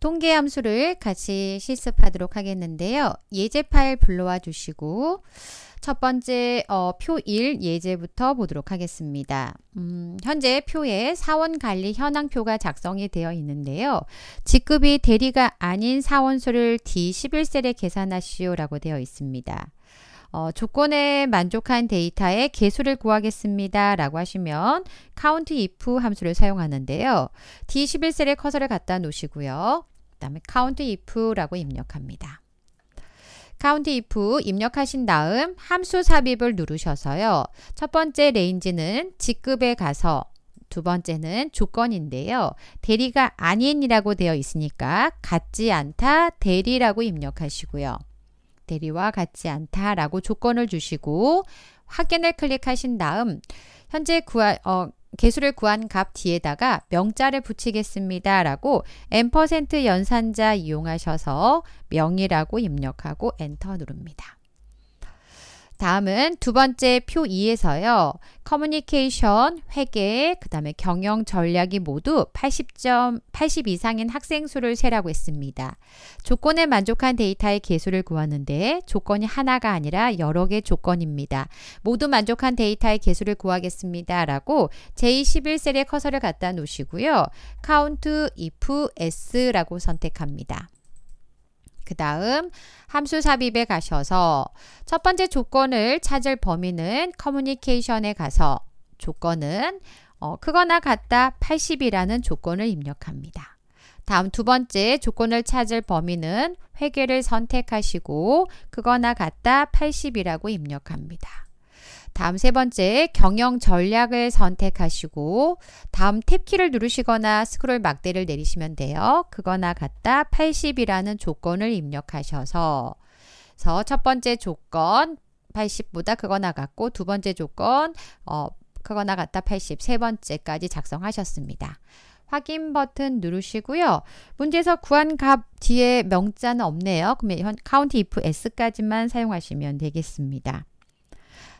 통계 함수를 같이 실습하도록 하겠는데요. 예제 파일 불러와 주시고 첫 번째 어, 표 1 예제부터 보도록 하겠습니다. 음, 현재 표에 사원관리 현황표가 작성이 되어 있는데요. 직급이 대리가 아닌 사원수를 D11셀에 계산하시오 라고 되어 있습니다. 어, 조건에 만족한 데이터의 개수를 구하겠습니다. 라고 하시면 count if 함수를 사용하는데요. D11셀에 커서를 갖다 놓으시고요. 그 다음에 count if라고 입력합니다. count if 입력하신 다음 함수 삽입을 누르셔서요. 첫 번째 레인지는 직급에 가서 두 번째는 조건인데요. 대리가 아닌이라고 되어 있으니까 같지 않다 대리라고 입력하시고요. 박테리와 같지 않다라고 조건을 주시고 확인을 클릭하신 다음 현재 구할 어, 개수를 구한 값 뒤에다가 명자를 붙이겠습니다. 라고 n% 연산자 이용하셔서 명이라고 입력하고 엔터 누릅니다. 다음은 두 번째 표 2에서요. 커뮤니케이션, 회계, 그 다음에 경영 전략이 모두 80점, 80 이상인 학생 수를 세라고 했습니다. 조건에 만족한 데이터의 개수를 구하는데 조건이 하나가 아니라 여러 개 조건입니다. 모두 만족한 데이터의 개수를 구하겠습니다. 라고 제21셀에 커서를 갖다 놓으시고요. count, if, s라고 선택합니다. 그 다음 함수 삽입에 가셔서 첫 번째 조건을 찾을 범위는 커뮤니케이션에 가서 조건은 어, 크거나 같다 80이라는 조건을 입력합니다. 다음 두 번째 조건을 찾을 범위는 회계를 선택하시고 크거나 같다 80이라고 입력합니다. 다음 세 번째 경영 전략을 선택하시고 다음 탭키를 누르시거나 스크롤 막대를 내리시면 돼요. 그거나 같다 80이라는 조건을 입력하셔서 첫 번째 조건 80보다 그거나 같고 두 번째 조건 어, 그거나 같다 80 세 번째까지 작성하셨습니다. 확인 버튼 누르시고요. 문제에서 구한 값 뒤에 명자는 없네요. 그러면 카운트 if s까지만 사용하시면 되겠습니다.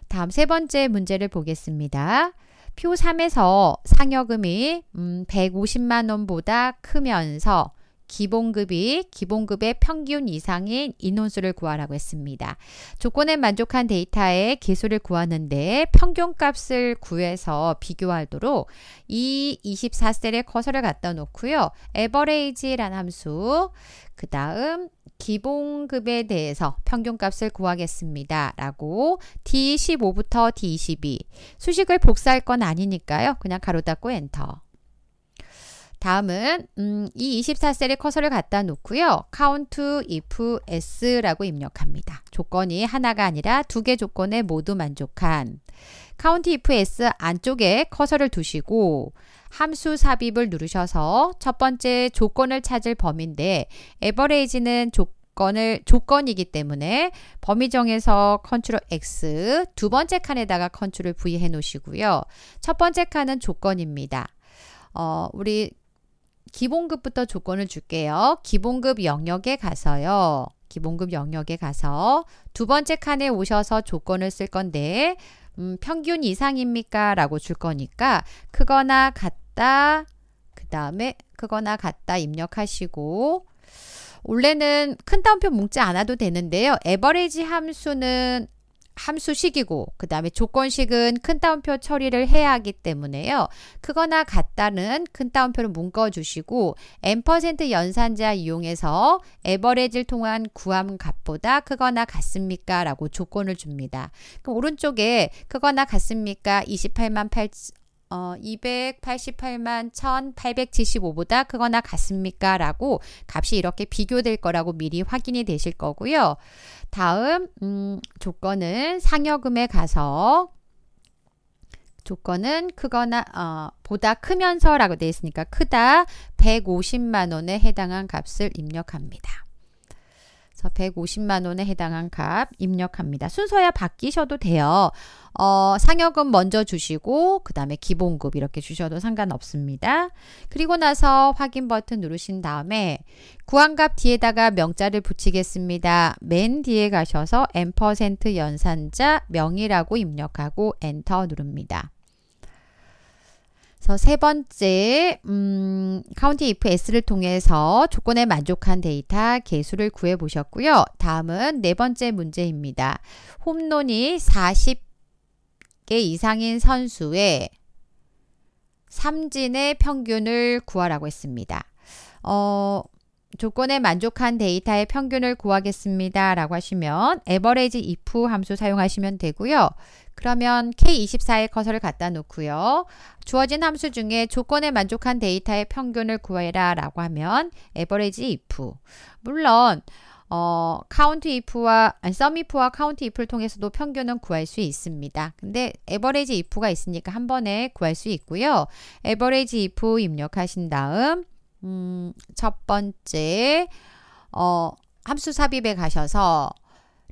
다음 세 번째 문제를 보겠습니다. 표 3에서 상여금이 150만 음, 원보다 크면서 기본급이 기본급의 평균 이상인 인원수를 구하라고 했습니다. 조건에 만족한 데이터의 개수를 구하는데 평균값을 구해서 비교하도록 이 24셀에 커서를 갖다 놓고요. average 함수, 그 다음 기본급에 대해서 평균값을 구하겠습니다. 라고 D15부터 D22 수식을 복사할 건 아니니까요. 그냥 가로 닫고 엔터 다음은 음, 이 24셀에 커서를 갖다 놓고요. count if s라고 입력합니다. 조건이 하나가 아니라 두 개 조건에 모두 만족한 카운티 if s 안쪽에 커서를 두시고 함수 삽입을 누르셔서 첫 번째 조건을 찾을 범위인데 에버레이지는 조건을 조건이기 때문에 범위 정에서 컨트롤 X 두 번째 칸에다가 컨트롤 V 해 놓으시고요. 첫 번째 칸은 조건입니다. 어, 우리 기본급부터 조건을 줄게요. 기본급 영역에 가서요. 기본급 영역에 가서 두 번째 칸에 오셔서 조건을 쓸 건데 음, 평균 이상입니까? 라고 줄 거니까 그거나 같다 그 다음에 그거나 같다 입력하시고 원래는 큰 따옴표 묶지 않아도 되는데요. 에버리지 함수는 함수식이고 그 다음에 조건식은 큰 따옴표 처리를 해야 하기 때문에요. 크거나 같다는 큰 따옴표를 묶어주시고 n% 연산자 이용해서 에버레지를 통한 구함 값보다 크거나 같습니까? 라고 조건을 줍니다. 그럼 오른쪽에 크거나 같습니까? 28만 8 어, 288만 1875보다 크거나 같습니까? 라고 값이 이렇게 비교될 거라고 미리 확인이 되실 거고요. 다음, 음, 조건은 상여금에 가서 조건은 크거나 어, 보다 크면서라고 되어 있으니까 크다 150만 원에 해당한 값을 입력합니다. 그서 150만 원에 해당한 값 입력합니다. 순서야 바뀌셔도 돼요. 어, 상여금 먼저 주시고 그 다음에 기본급 이렇게 주셔도 상관없습니다. 그리고 나서 확인 버튼 누르신 다음에 구한값 뒤에다가 명자를 붙이겠습니다. 맨 뒤에 가셔서 n% 연산자 명이라고 입력하고 엔터 누릅니다. 그래서 세 번째, 음, 카운티 if s를 통해서 조건에 만족한 데이터 개수를 구해 보셨고요. 다음은 네 번째 문제입니다. 홈런이 40개 이상인 선수의 삼진의 평균을 구하라고 했습니다. 어, 조건에 만족한 데이터의 평균을 구하겠습니다. 라고 하시면 average if 함수 사용하시면 되고요. 그러면 K24에 커서를 갖다 놓고요. 주어진 함수 중에 조건에 만족한 데이터의 평균을 구해라 라고 하면 average if 물론 어, count if와 sum if와 count if를 통해서도 평균은 구할 수 있습니다. 근데 average if가 있으니까 한 번에 구할 수 있고요. average if 입력하신 다음 음, 첫 번째, 어, 함수 삽입에 가셔서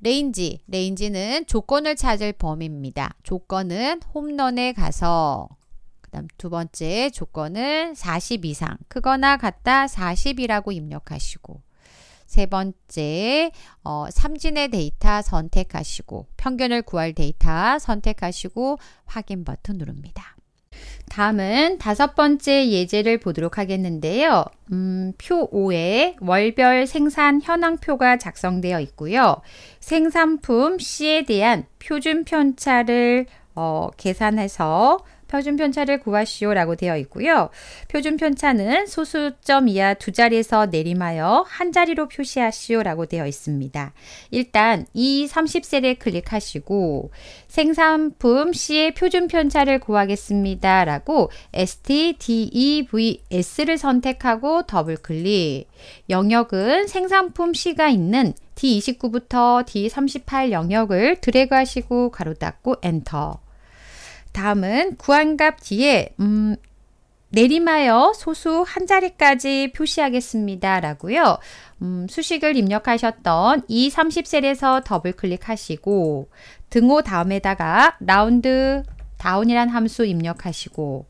레인지, 레인지는 조건을 찾을 범위입니다. 조건은 홈런에 가서 그 다음 두 번째 조건은 40 이상 크거나 같다 40이라고 입력하시고 세 번째 어, 삼진의 데이터 선택하시고 평균을 구할 데이터 선택하시고 확인 버튼 누릅니다. 다음은 다섯 번째 예제를 보도록 하겠는데요. 음, 표 5에 월별 생산 현황표가 작성되어 있고요. 생산품 C에 대한 표준 편차를 어, 계산해서 표준 편차를 구하시오라고 되어 있고요. 표준 편차는 소수점 이하 두 자리에서 내림하여 한 자리로 표시하시오라고 되어 있습니다. 일단 이 30셀을 클릭하시고 생산품 C의 표준 편차를 구하겠습니다라고 STDEVS를 선택하고 더블 클릭. 영역은 생산품 C가 있는 D29부터 D38 영역을 드래그하시고 가로 닫고 엔터. 다음은 구한값 뒤에 음, 내림하여 소수 한 자리까지 표시하겠습니다. 라고요. 음, 수식을 입력하셨던 이 30셀에서 더블 클릭하시고 등호 다음에다가 라운드 다운이란 함수 입력하시고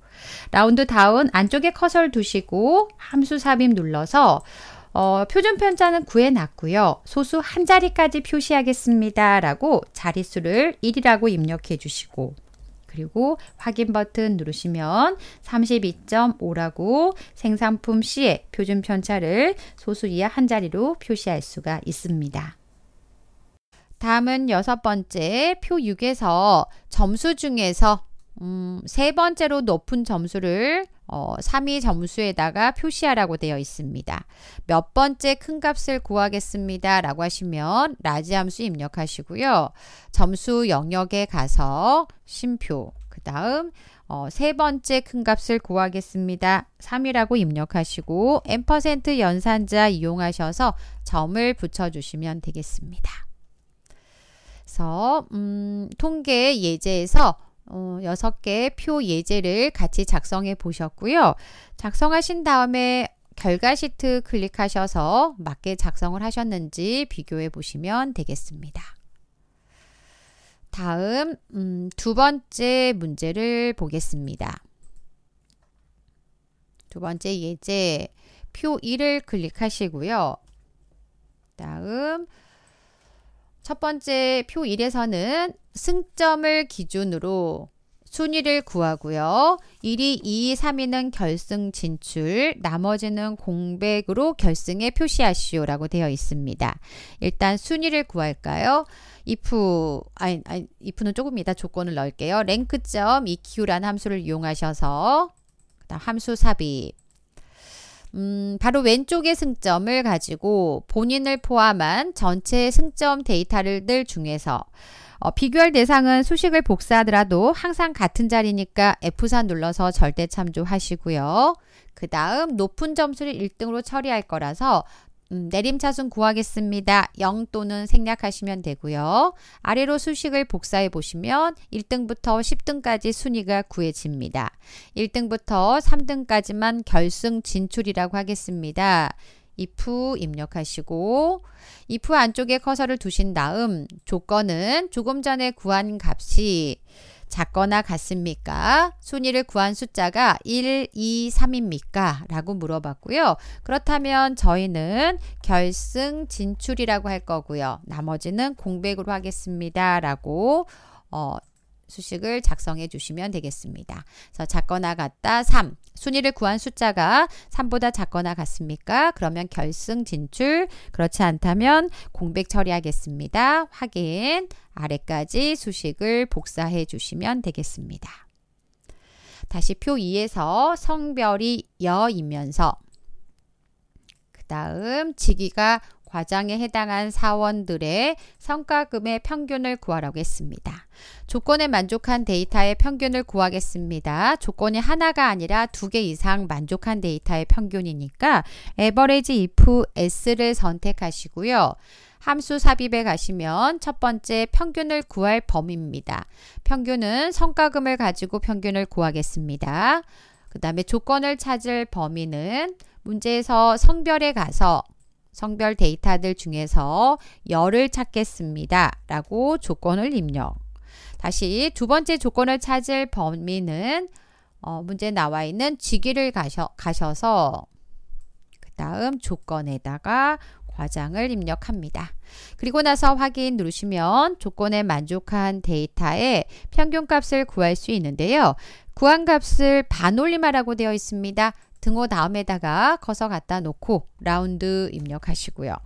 라운드 다운 안쪽에 커서를 두시고 함수 삽입 눌러서 어, 표준 편자는 구해놨고요. 소수 한 자리까지 표시하겠습니다. 라고 자릿수를 1이라고 입력해 주시고 그리고 확인 버튼 누르시면 32.5라고 생산품 C의 표준 편차를 소수 이하 한 자리로 표시할 수가 있습니다. 다음은 여섯 번째 표 6에서 점수 중에서 음, 세 번째로 높은 점수를 어, 3위 점수에다가 표시하라고 되어 있습니다. 몇 번째 큰 값을 구하겠습니다. 라고 하시면 라지 함수 입력하시고요. 점수 영역에 가서 심표 그 다음 어, 세 번째 큰 값을 구하겠습니다. 3이라고 입력하시고 n% 연산자 이용하셔서 점을 붙여주시면 되겠습니다. 그래서 음, 통계 예제에서 어, 6개의 표 예제를 같이 작성해 보셨고요. 작성하신 다음에 결과 시트 클릭하셔서 맞게 작성을 하셨는지 비교해 보시면 되겠습니다. 다음 음, 두 번째 문제를 보겠습니다. 두 번째 예제 표 1을 클릭하시고요. 다음 첫 번째 표 1에서는 승점을 기준으로 순위를 구하고요. 1위, 2위, 3위는 결승 진출, 나머지는 공백으로 결승에 표시하시오라고 되어 있습니다. 일단 순위를 구할까요? if, 아니, 아니, if는 조금 이따 조건을 넣을게요. 랭크점 e q 라는 함수를 이용하셔서 그다음 함수 삽입 음, 바로 왼쪽의 승점을 가지고 본인을 포함한 전체 승점 데이터들 중에서 어, 비교할 대상은 수식을 복사하더라도 항상 같은 자리니까 F4 눌러서 절대 참조하시고요. 그 다음 높은 점수를 1등으로 처리할 거라서 음, 내림차순 구하겠습니다. 0 또는 생략하시면 되고요. 아래로 수식을 복사해 보시면 1등부터 10등까지 순위가 구해집니다. 1등부터 3등까지만 결승 진출이라고 하겠습니다. if 입력하시고 if 안쪽에 커서를 두신 다음 조건은 조금 전에 구한 값이 작거나 같습니까? 순위를 구한 숫자가 1, 2, 3입니까? 라고 물어봤고요. 그렇다면 저희는 결승 진출이라고 할 거고요. 나머지는 공백으로 하겠습니다. 라고 어, 수식을 작성해 주시면 되겠습니다. 그래서 작거나 같다 3. 순위를 구한 숫자가 3보다 작거나 같습니까? 그러면 결승 진출. 그렇지 않다면 공백 처리하겠습니다. 확인. 아래까지 수식을 복사해 주시면 되겠습니다. 다시 표 2에서 성별이 여이면서 그 다음 직위가 과장에 해당한 사원들의 성과금의 평균을 구하라고 했습니다. 조건에 만족한 데이터의 평균을 구하겠습니다. 조건이 하나가 아니라 두 개 이상 만족한 데이터의 평균이니까 average if s를 선택하시고요. 함수 삽입에 가시면 첫 번째 평균을 구할 범위입니다. 평균은 성과금을 가지고 평균을 구하겠습니다. 그 다음에 조건을 찾을 범위는 문제에서 성별에 가서 성별 데이터들 중에서 열을 찾겠습니다. 라고 조건을 입력. 다시 두 번째 조건을 찾을 범위는 어, 문제 나와 있는 직위를 가셔, 가셔서 그 다음 조건에다가 과장을 입력합니다. 그리고 나서 확인 누르시면 조건에 만족한 데이터의 평균값을 구할 수 있는데요. 구한 값을 반올림하라고 되어 있습니다. 등호 다음에다가 커서 갖다 놓고 라운드 입력하시고요.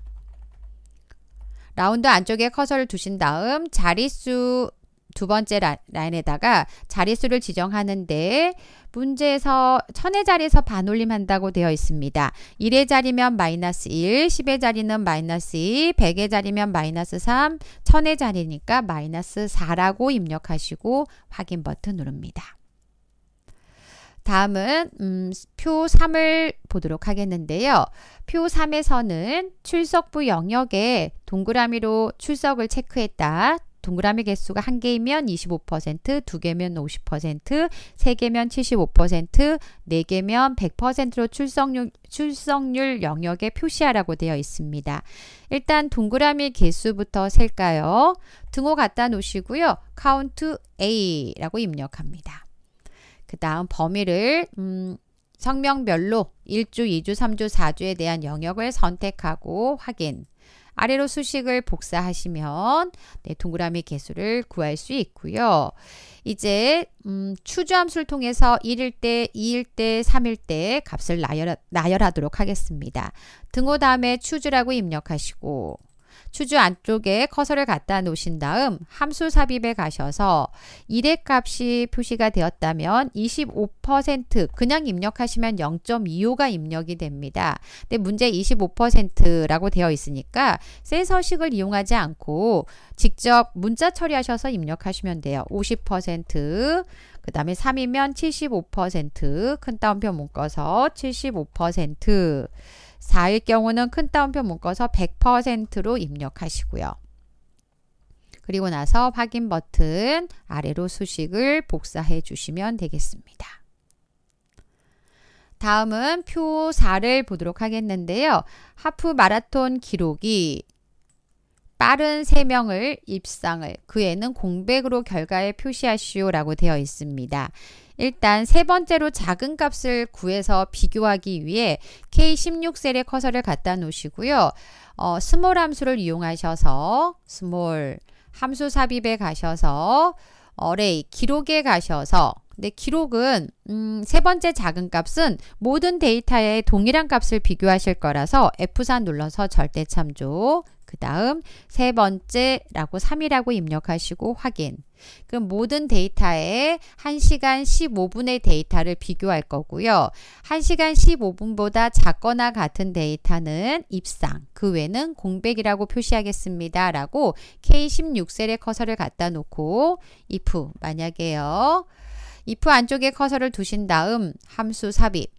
라운드 안쪽에 커서를 두신 다음 자릿수 두 번째 라인에다가 자릿수를 지정하는데 문제에서 천의 자리에서 반올림 한다고 되어 있습니다. 1의 자리면 마이너스 1, 10의 자리는 마이너스 2, 100의 자리면 마이너스 3, 천의 자리니까 마이너스 4라고 입력하시고 확인 버튼 누릅니다. 다음은 음, 표 3을 보도록 하겠는데요. 표 3에서는 출석부 영역에 동그라미로 출석을 체크했다. 동그라미 개수가 한 개이면 25%, 두 개면 50%, 세 개면 75%, 네 개면 100%로 출석률, 출석률 영역에 표시하라고 되어 있습니다. 일단 동그라미 개수부터 셀까요? 등호 갖다 놓으시고요. count A라고 입력합니다. 그 다음 범위를 음, 성명별로 1주, 2주, 3주, 4주에 대한 영역을 선택하고 확인. 아래로 수식을 복사하시면 네, 동그라미 개수를 구할 수 있고요. 이제 음, 추주함수를 통해서 1일 때, 2일 때, 3일 때 값을 나열, 나열하도록 하겠습니다. 등호 다음에 추주라고 입력하시고 추주 안쪽에 커서를 갖다 놓으신 다음 함수 삽입에 가셔서 1의 값이 표시가 되었다면 25% 그냥 입력하시면 0.25가 입력이 됩니다. 근데 문제 25%라고 되어 있으니까 센서식을 이용하지 않고 직접 문자 처리하셔서 입력하시면 돼요. 50%, 그 다음에 3이면 75%, 큰 따옴표 묶어서 75%, 4일 경우는 큰 따옴표 묶어서 100%로 입력하시고요. 그리고 나서 확인 버튼 아래로 수식을 복사해 주시면 되겠습니다. 다음은 표 4를 보도록 하겠는데요. 하프 마라톤 기록이 빠른 3명을 입상을 그에는 공백으로 결과에 표시하시오라고 되어 있습니다. 일단 세 번째로 작은 값을 구해서 비교하기 위해 K16셀에 커서를 갖다 놓으시고요. 어, 스몰 함수를 이용하셔서 스몰 함수 삽입에 가셔서 어레이 기록에 가셔서 근데 기록은 음, 세 번째 작은 값은 모든 데이터의 동일한 값을 비교하실 거라서 F4 눌러서 절대 참조 그 다음 세 번째라고 3이라고 입력하시고 확인. 그럼 모든 데이터에 1시간 15분의 데이터를 비교할 거고요. 1시간 15분보다 작거나 같은 데이터는 입상, 그 외는 공백이라고 표시하겠습니다. 라고 K16셀에 커서를 갖다 놓고 if 만약에요. if 안쪽에 커서를 두신 다음 함수 삽입.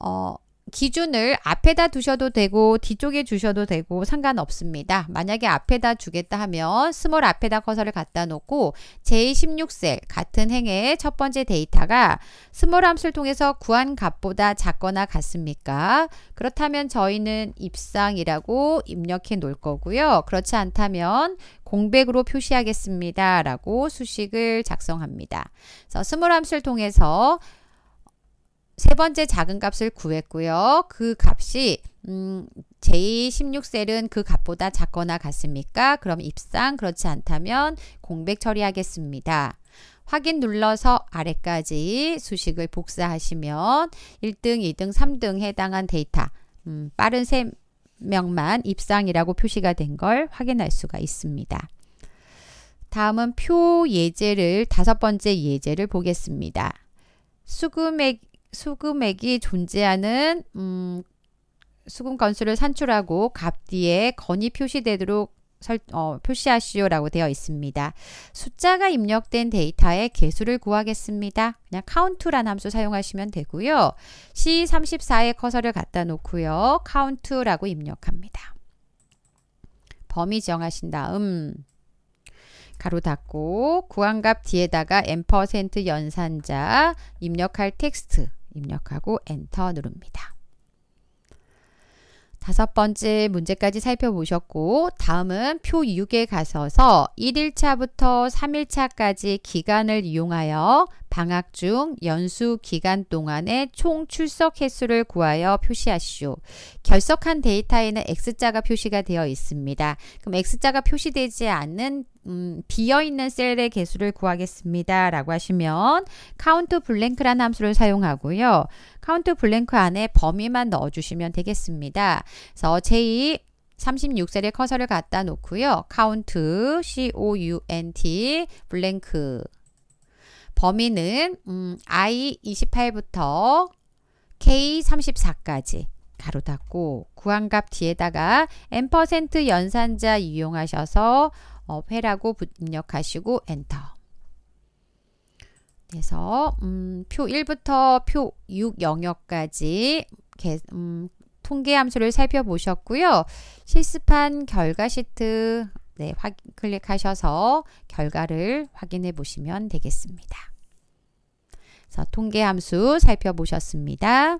어, 기준을 앞에다 두셔도 되고 뒤쪽에 주셔도 되고 상관없습니다. 만약에 앞에다 주겠다 하면 스몰 앞에다 커서를 갖다 놓고 제16셀 같은 행의 첫 번째 데이터가 스몰 함수를 통해서 구한 값보다 작거나 같습니까? 그렇다면 저희는 입상이라고 입력해 놓을 거고요. 그렇지 않다면 공백으로 표시하겠습니다. 라고 수식을 작성합니다. 그래서 스몰 함수를 통해서 세 번째 작은 값을 구했고요. 그 값이 음, 제16셀은 그 값보다 작거나 같습니까? 그럼 입상 그렇지 않다면 공백 처리하겠습니다. 확인 눌러서 아래까지 수식을 복사하시면 1등, 2등, 3등 해당한 데이터 음, 빠른 3 명만 입상이라고 표시가 된 걸 확인할 수가 있습니다. 다음은 표 예제를 다섯 번째 예제를 보겠습니다. 수금액 수금액이 존재하는 음, 수금 건수를 산출하고 값 뒤에 건이 표시되도록 설, 어, 표시하시오라고 되어 있습니다. 숫자가 입력된 데이터의 개수를 구하겠습니다. 그냥 count란 함수 사용하시면 되고요. C34에 커서를 갖다 놓고요. count라고 입력합니다. 범위 정하신 다음 가로 닫고 구한값 뒤에다가 n% 연산자 입력할 텍스트 입력하고 엔터 누릅니다. 다섯 번째 문제까지 살펴보셨고 다음은 표 6에 가서서 1일차부터 3일차까지 기간을 이용하여 방학 중 연수 기간 동안의 총 출석 횟수를 구하여 표시하시오. 결석한 데이터에는 X자가 표시가 되어 있습니다. 그럼 X자가 표시되지 않는 음, 비어있는 셀의 개수를 구하겠습니다. 라고 하시면 카운트 블랭크란 함수를 사용하고요. 카운트 블랭크 안에 범위만 넣어주시면 되겠습니다. 그래서 제2 36셀에 커서를 갖다 놓고요. 카운트, C-O-U-N-T, 블랭크 범위는 음, I28부터 K34까지 가로 닫고 구한값 뒤에다가 n% 연산자 이용하셔서 어, 회라고 입력하시고 엔터 그래서 음, 표 1부터 표 6 영역까지 개, 음, 통계 함수를 살펴보셨고요. 실습한 결과 시트 네, 확, 클릭하셔서 결과를 확인해 보시면 되겠습니다. 통계 함수 살펴보셨습니다.